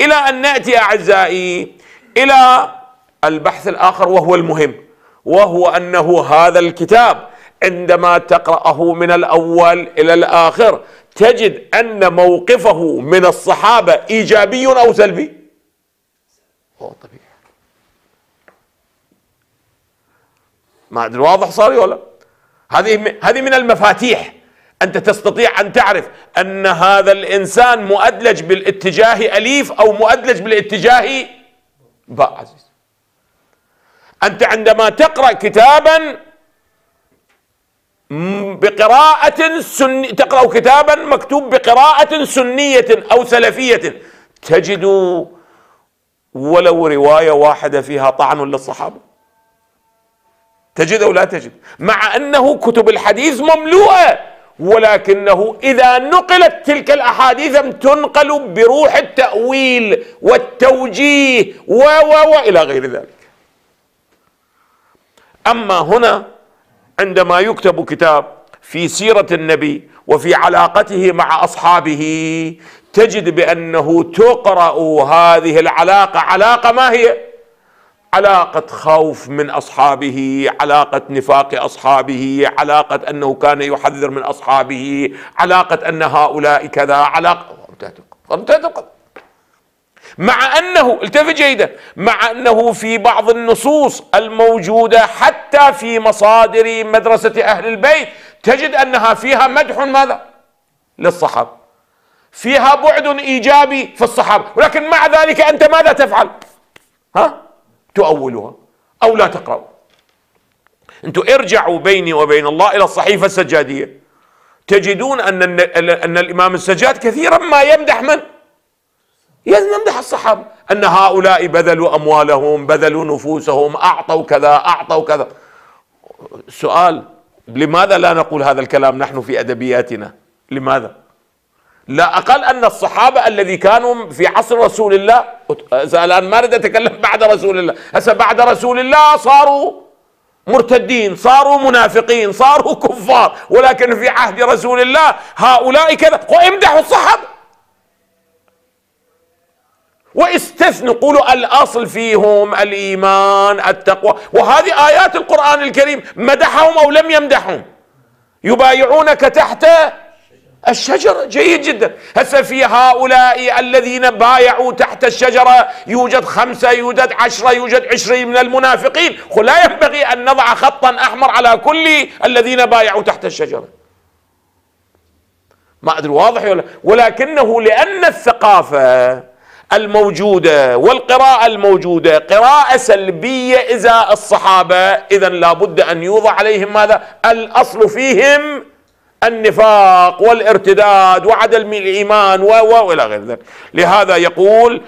إلى أن نأتي أعزائي إلى البحث الآخر وهو المهم وهو أنه هذا الكتاب عندما تقرأه من الأول إلى الآخر تجد أن موقفه من الصحابة إيجابي أو سلبي هو طبيعي ما أدري واضح صار ولا هذه هذه من المفاتيح أنت تستطيع أن تعرف أن هذا الإنسان مؤدلج بالاتجاه أليف أو مؤدلج بالاتجاه باء عزيز أنت عندما تقرأ كتابا بقراءة سني تقرأ كتابا مكتوب بقراءة سنية أو سلفية تجد ولو رواية واحدة فيها طعن للصحابة تجد أو لا تجد مع أنه كتب الحديث مملوءة ولكنه إذا نقلت تلك الأحاديث تنقل بروح التأويل والتوجيه و و وإلى غير ذلك أما هنا عندما يكتب كتاب في سيرة النبي وفي علاقته مع أصحابه تجد بأنه تقرأ هذه العلاقة علاقة ما هي؟ علاقة خوف من أصحابه علاقة نفاق أصحابه علاقة أنه كان يحذر من أصحابه علاقة أن هؤلاء كذا علاقة انتهت مع أنه التفت جيدا مع أنه في بعض النصوص الموجودة حتى في مصادر مدرسة أهل البيت تجد أنها فيها مدح ماذا للصحابة فيها بعد إيجابي في الصحابة ولكن مع ذلك أنت ماذا تفعل ها تؤولها أو لا تقرأوا أنتم ارجعوا بيني وبين الله إلى الصحيفة السجادية تجدون أن, أن الإمام السجاد كثيرا ما يمدح من؟ يمدح الصحابة أن هؤلاء بذلوا أموالهم بذلوا نفوسهم أعطوا كذا أعطوا كذا سؤال لماذا لا نقول هذا الكلام نحن في أدبياتنا لماذا لا أقل أن الصحابة الذي كانوا في عصر رسول الله الآن ما أريد أتكلم بعد رسول الله هسه بعد رسول الله صاروا مرتدين صاروا منافقين صاروا كفار ولكن في عهد رسول الله هؤلاء كذا وامدحوا الصحابة واستثنوا قولوا الأصل فيهم الإيمان التقوى وهذه آيات القرآن الكريم مدحهم أو لم يمدحهم يبايعونك تحت الشجرة جيد جدا هسه في هؤلاء الذين بايعوا تحت الشجرة يوجد خمسة يوجد عشرة يوجد عشرين من المنافقين لا ينبغي أن نضع خطا أحمر على كل الذين بايعوا تحت الشجرة ما أدري واضح ولا ولكنه لأن الثقافة الموجودة والقراءة الموجودة قراءة سلبية إذا الصحابة إذا لابد أن يوضع عليهم ماذا الأصل فيهم النفاق والارتداد وعدم الإيمان و وإلى غير ذلك لهذا يقول